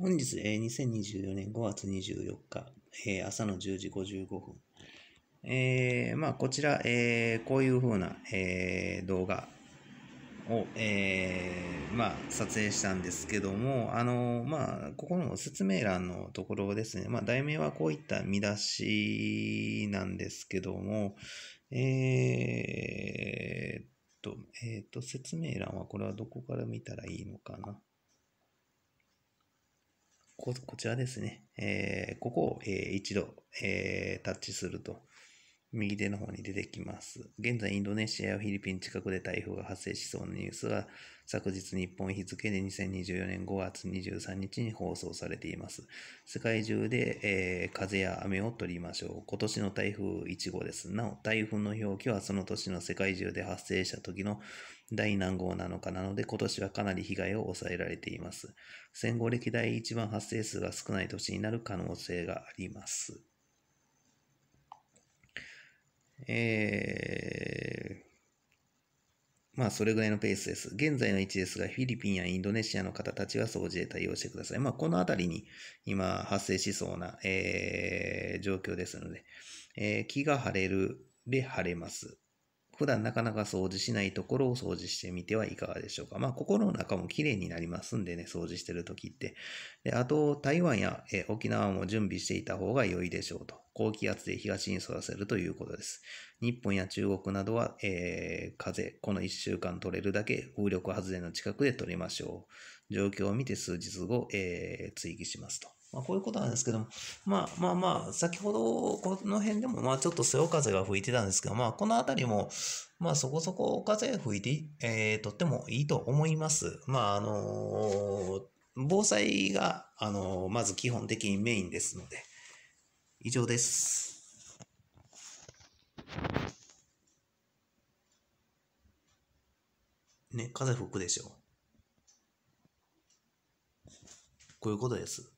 本日、えー、2024年5月24日、えー、朝の10時55分。えー、まあ、こちら、えー、こういうふうな、えー、動画を、えー、まあ、撮影したんですけども、あのまあ、ここの説明欄のところですね、まあ、題名はこういった見出しなんですけども、えー、っと、えー、っと、説明欄はこれはどこから見たらいいのかな。こちらですね、えー、ここを、えー、一度、えー、タッチすると。右手の方に出てきます。現在、インドネシアやフィリピン近くで台風が発生しそうなニュースは、昨日日本日付で2024年5月23日に放送されています。世界中で、えー、風や雨を取りましょう。今年の台風1号です。なお、台風の表記はその年の世界中で発生した時の第何号なのかなので、今年はかなり被害を抑えられています。戦後歴代一番発生数が少ない年になる可能性があります。えー、まあ、それぐらいのペースです。現在の位置ですが、フィリピンやインドネシアの方たちは総除で対応してください。まあ、この辺りに今発生しそうな、えー、状況ですので、えー、気が晴れるで晴れます。普段なかなか掃除しないところを掃除してみてはいかがでしょうか。まあ、心の中も綺麗になりますんでね、掃除してるときって。で、あと、台湾や、え沖縄も準備していた方が良いでしょうと。高気圧で東にそらせるということです。日本や中国などは、えー、風、この1週間取れるだけ風力発電の近くで取りましょう。状況を見て数日後、えー、追記しますと。まあ、こういうことなんですけども、まあまあまあ、先ほどこの辺でもまあちょっと背負風が吹いてたんですけど、まあこの辺りも、まあそこそこ風吹いて、えー、とってもいいと思います。まああのー、防災が、あのー、まず基本的にメインですので、以上です。ね、風吹くでしょ。こういうことです。